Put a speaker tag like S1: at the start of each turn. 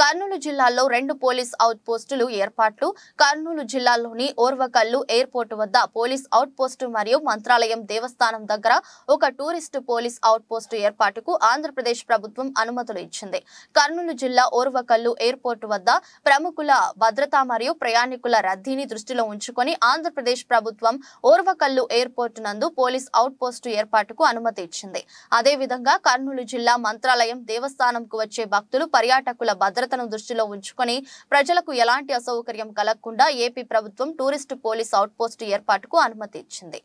S1: కర్నూలు జిల్లాలో రెండు police out పోస్టులు ఏర్పాట్లు కర్నూలు జిల్లాలోని ఓర్వకల్లు ఎయిర్పోర్ట్ వద్ద పోలీస్ అవుట్ పోస్టు మరియు మంత్రాలయం దేవస్థానం దగ్గర ఒక టూరిస్ట్ పోలీస్ అవుట్ పోస్టు ఏర్పాటుకు ఆంధ్రప్రదేశ్ ప్రభుత్వం అనుమతులు ఇచ్చింది కర్నూలు జిల్లా ఓర్వకల్లు ఎయిర్పోర్ట్ వద్ద ప్రముఖుల భద్రత మరియు ప్రయాణికుల రద్దీని దృష్టిలో ఉంచుకొని ఆంధ్రప్రదేశ్ ప్రభుత్వం ఓర్వకల్లు ఎయిర్పోర్టు నందు పోలీస్ అవుట్ పోస్టు ఏర్పాటుకు అనుమతి ఇచ్చింది అదేవిధంగా కర్నూలు జిల్లా మంత్రాలయం దేవస్థానంకు వచ్చే భక్తులు పర్యాటకుల భద్రత భద్రతను దృష్టిలో ఉంచుకొని ప్రజలకు ఎలాంటి అసౌకర్యం కలగకుండా ఏపీ ప్రభుత్వం టూరిస్టు పోలీస్ అవుట్పోస్టు ఏర్పాటుకు అనుమతి ఇచ్చింది